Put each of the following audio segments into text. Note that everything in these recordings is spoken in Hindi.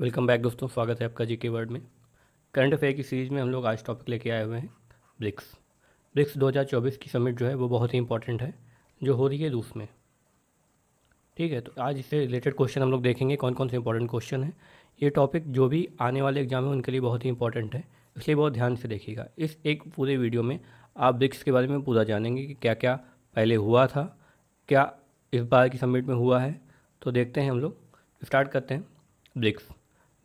वेलकम बैक दोस्तों स्वागत है आपका जीके वर्ड में करंट अफेयर की सीरीज़ में हम लोग आज टॉपिक लेके आए हुए हैं ब्रिक्स ब्रिक्स 2024 की समिट जो है वो बहुत ही इंपॉर्टेंट है जो हो रही है रूस में ठीक है तो आज इससे रिलेटेड क्वेश्चन हम लोग देखेंगे कौन कौन से इंपॉर्टेंट क्वेश्चन है ये टॉपिक जो भी आने वाले एग्जाम है उनके लिए बहुत ही इंपॉर्टेंट है इसलिए बहुत ध्यान से देखिएगा इस एक पूरे वीडियो में आप ब्रिक्स के बारे में पूरा जानेंगे कि क्या क्या पहले हुआ था क्या इस बार की समिट में हुआ है तो देखते हैं हम लोग स्टार्ट करते हैं ब्रिक्स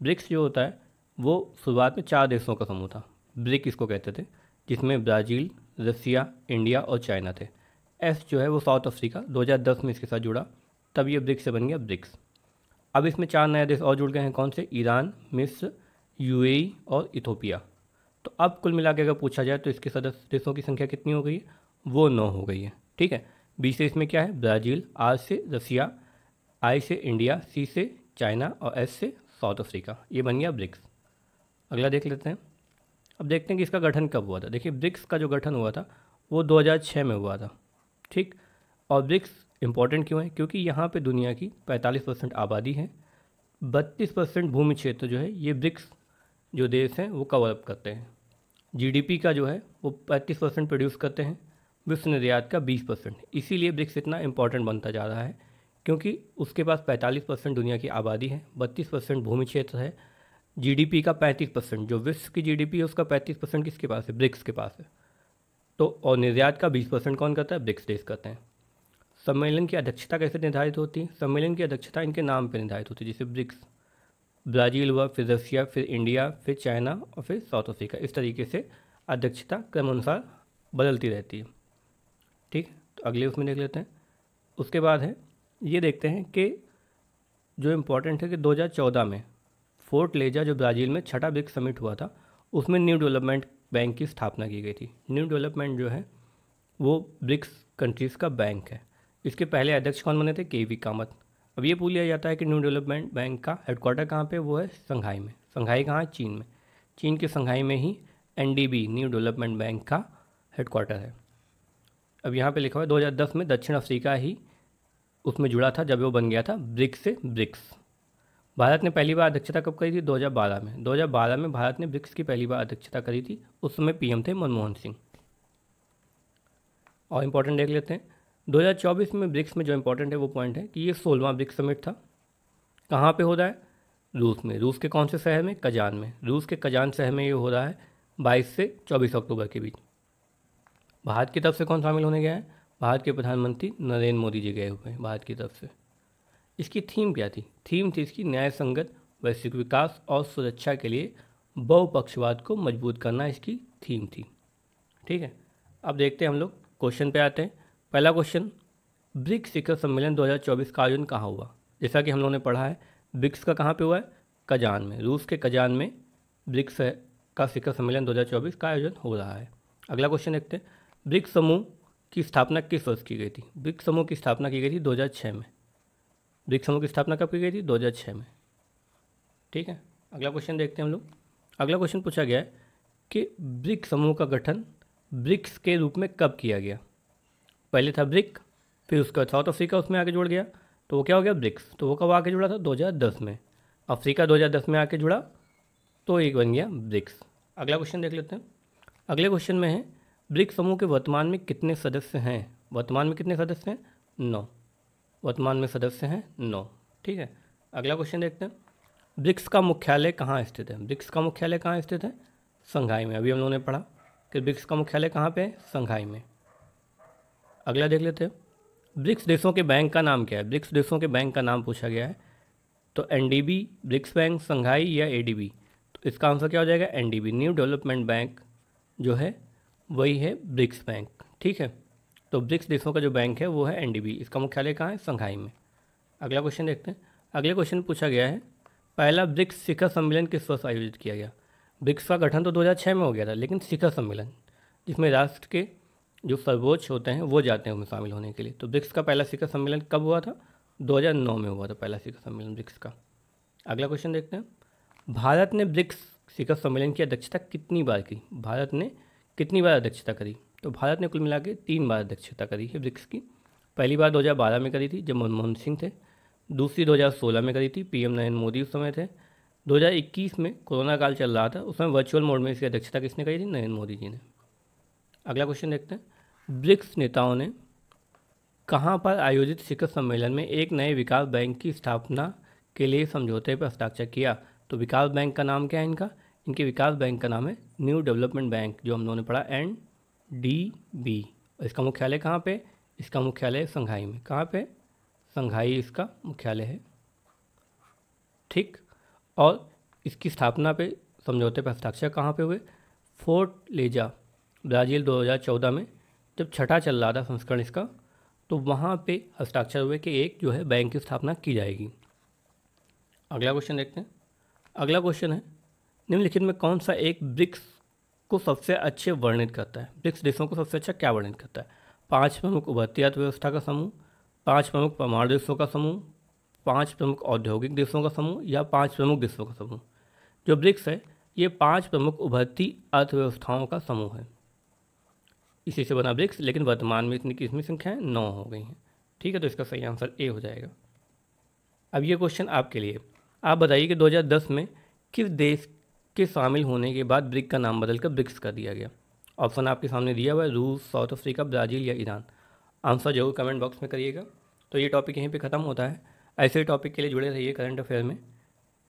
ब्रिक्स जो होता है वो शुरुआत में चार देशों का समूह था ब्रिक इसको कहते थे जिसमें ब्राज़ील रसिया इंडिया और चाइना थे एस जो है वो साउथ अफ्रीका 2010 में इसके साथ जुड़ा तब ये ब्रिक्स से बन गया ब्रिक्स अब इसमें चार नए देश और जुड़ गए हैं कौन से ईरान मिस्र यूएई और इथोपिया तो अब कुल मिला के अगर पूछा जाए तो इसके सदस्य देशों की संख्या कितनी हो गई है वो नौ हो गई है ठीक है बी से इसमें क्या है ब्राज़ील आर से रसिया आई से इंडिया सी से चाइना और एस से साउथ अफ्रीका ये बन गया ब्रिक्स अगला देख लेते हैं अब देखते हैं कि इसका गठन कब हुआ था देखिए ब्रिक्स का जो गठन हुआ था वो 2006 में हुआ था ठीक और ब्रिक्स इम्पॉर्टेंट क्यों है क्योंकि यहाँ पे दुनिया की 45 परसेंट आबादी है 32 परसेंट भूमि क्षेत्र जो है ये ब्रिक्स जो देश हैं वो कवर अप करते हैं जीडीपी का जो है वो पैंतीस परसेंट प्रोड्यूस करते हैं विश्व निर्यात का बीस परसेंट इसीलिए ब्रिक्स इतना इम्पॉर्टेंट बनता जा रहा है क्योंकि उसके पास 45 परसेंट दुनिया की आबादी है 32 परसेंट भूमि क्षेत्र है जीडीपी का 35 परसेंट जो विश्व की जीडीपी है उसका 35 परसेंट किसके पास है ब्रिक्स के पास है तो और निर्यात का 20 परसेंट कौन करता है ब्रिक्स देश करते हैं सम्मेलन की अध्यक्षता कैसे निर्धारित होती है सम्मेलन की अध्यक्षता इनके नाम पर निर्धारित होती है जैसे ब्रिक्स ब्राज़ील हुआ फिर रशिया फिर इंडिया फिर चाइना और फिर साउथ अफ्रीका इस तरीके से अध्यक्षता क्रमानुसार बदलती रहती है ठीक तो अगले उसमें देख लेते हैं उसके बाद है ये देखते हैं कि जो इम्पोर्टेंट है कि 2014 में फोर्ट लेजा जो ब्राज़ील में छठा ब्रिक्स समिट हुआ था उसमें न्यू डेवलपमेंट बैंक की स्थापना की गई थी न्यू डेवलपमेंट जो है वो ब्रिक्स कंट्रीज़ का बैंक है इसके पहले अध्यक्ष कौन बने थे के वी कामत अब ये पूछ लिया जाता है कि न्यू डेवलपमेंट बैंक का हेडक्वार्टर कहाँ पे वो है संघाई में संघाई कहाँ है चीन में चीन के संघाई में ही एन न्यू डेवलपमेंट बैंक का हेडक्वार्टर है अब यहाँ पे लिखा हुआ है 2010 में दक्षिण अफ्रीका ही उसमें जुड़ा था जब वो बन गया था ब्रिक्स से ब्रिक्स भारत ने पहली बार अध्यक्षता कब करी थी 2012 में 2012 में भारत ने ब्रिक्स की पहली बार अध्यक्षता करी थी उस समय पीएम थे मनमोहन सिंह और इम्पोर्टेंट देख लेते हैं 2024 में ब्रिक्स में जो इम्पोर्टेंट है वो पॉइंट है कि ये सोलवा ब्रिक्स समिट था कहाँ पर हो रहा है रूस में रूस के कौन से शहर में कजान में रूस के कजान शहर में ये हो रहा है बाईस से चौबीस अक्टूबर के बीच भारत की तरफ से कौन शामिल होने गया है भारत के प्रधानमंत्री नरेंद्र मोदी जी गए हुए हैं भारत की तरफ से इसकी थीम क्या थी थीम थी इसकी न्याय संगत वैश्विक विकास और सुरक्षा के लिए बहुपक्षवाद को मजबूत करना इसकी थीम थी ठीक है अब देखते हैं हम लोग क्वेश्चन पे आते हैं पहला क्वेश्चन ब्रिक्स शिखर सम्मेलन 2024 का आयोजन कहाँ हुआ जैसा कि हम लोगों ने पढ़ा है ब्रिक्स का कहाँ पे हुआ है कजान में रूस के कजान में ब्रिक्स का शिखर सम्मेलन 2024 का आयोजन हो रहा है अगला क्वेश्चन देखते हैं ब्रिक्स समूह की स्थापना किस वर्ष की गई थी ब्रिक्स समूह की स्थापना की गई थी 2006 में ब्रिक्स समूह की स्थापना कब की गई थी 2006 में ठीक है अगला क्वेश्चन देखते हैं हम लोग अगला क्वेश्चन पूछा गया है कि ब्रिक्स समूह का गठन ब्रिक्स के रूप में कब किया गया पहले था ब्रिक फिर उसका साउथ अफ्रीका उसमें आके जुड़ गया तो वो क्या हो गया ब्रिक्स तो वो कब आके जुड़ा था दो में अफ्रीका दो में आके जुड़ा तो एक बन गया ब्रिक्स अगला क्वेश्चन देख लेते हैं अगले क्वेश्चन में है ब्रिक्स समूह के वर्तमान में कितने सदस्य हैं वर्तमान में कितने सदस्य हैं नौ वर्तमान में सदस्य हैं नौ ठीक है अगला क्वेश्चन देखते हैं ब्रिक्स का मुख्यालय कहाँ स्थित है ब्रिक्स का मुख्यालय कहाँ स्थित है संघाई में अभी हम लोगों ने पढ़ा कि ब्रिक्स का मुख्यालय कहाँ पे है संघाई में अगला देख लेते हैं ब्रिक्स देशों के बैंक का नाम क्या है ब्रिक्स देशों के बैंक का नाम पूछा गया है तो एन ब्रिक्स बैंक संघाई या ए तो इसका आंसर क्या हो जाएगा एन न्यू डेवलपमेंट बैंक जो है वही है ब्रिक्स बैंक ठीक है तो ब्रिक्स देशों का जो बैंक है वो है एनडीबी इसका मुख्यालय कहाँ है संघाई में अगला क्वेश्चन देखते हैं अगला क्वेश्चन पूछा गया है पहला ब्रिक्स शिखर सम्मेलन किस वर्ष आयोजित किया गया ब्रिक्स का गठन तो 2006 में हो गया था लेकिन शिखर सम्मेलन जिसमें राष्ट्र के जो सर्वोच्च होते हैं वो जाते हैं उसमें शामिल होने के लिए तो ब्रिक्स का पहला शिखर सम्मेलन कब हुआ था 2009 में हुआ था पहला शिखर सम्मेलन ब्रिक्स का अगला क्वेश्चन देखते हैं भारत ने ब्रिक्स शिखर सम्मेलन की अध्यक्षता कितनी बार की भारत ने कितनी बार अध्यक्षता करी तो भारत ने कुल मिला के तीन बार अध्यक्षता करी है ब्रिक्स की पहली बार 2012 में करी थी जब मनमोहन सिंह थे दूसरी 2016 में करी थी पीएम नरेंद्र मोदी उस समय थे 2021 में कोरोना काल चल रहा था उस समय वर्चुअल मोड में इसकी अध्यक्षता किसने करी थी नरेंद्र मोदी जी ने अगला क्वेश्चन देखते हैं ब्रिक्स नेताओं ने कहाँ पर आयोजित शिखर सम्मेलन में एक नए विकास बैंक की स्थापना के लिए समझौते पर हस्ताक्षर किया तो विकास बैंक का नाम क्या है इनका इनके विकास बैंक का नाम है न्यू डेवलपमेंट बैंक जो हम लोगों ने पढ़ा एन डी बी इसका मुख्यालय कहाँ पे इसका मुख्यालय संघाई में कहाँ पे संघाई इसका मुख्यालय है ठीक और इसकी स्थापना पे समझौते पर हस्ताक्षर कहाँ पे हुए फोर्ट लेजा ब्राज़ील 2014 में जब छठा चल रहा था संस्करण इसका तो वहाँ पे हस्ताक्षर हुए कि एक जो है बैंक की स्थापना की जाएगी अगला क्वेश्चन देखते हैं अगला क्वेश्चन है निम्नलिखित में कौन सा एक ब्रिक्स को सबसे अच्छे वर्णित करता है ब्रिक्स देशों को सबसे अच्छा क्या वर्णित करता है पांच प्रमुख उभरती अर्थव्यवस्था का समूह पांच प्रमुख परमाणु देशों का समूह पांच प्रमुख औद्योगिक देशों का समूह या पांच प्रमुख देशों का समूह जो ब्रिक्स है ये पांच प्रमुख उभरती अर्थव्यवस्थाओं का समूह है इसी से बना ब्रिक्स लेकिन वर्तमान में इतनी किसमी संख्याएं नौ हो गई हैं ठीक है तो इसका सही आंसर ए हो जाएगा अब ये क्वेश्चन आपके लिए आप बताइए कि 2010 में किस देश के शामिल होने के बाद ब्रिक का नाम बदलकर ब्रिक्स कर दिया गया ऑप्शन आपके सामने दिया हुआ है रूस साउथ अफ्रीका ब्राज़ील या ईरान आंसर जरूर कमेंट बॉक्स में करिएगा तो ये टॉपिक यहीं पे ख़त्म होता है ऐसे टॉपिक के लिए जुड़े रहिए करंट अफेयर में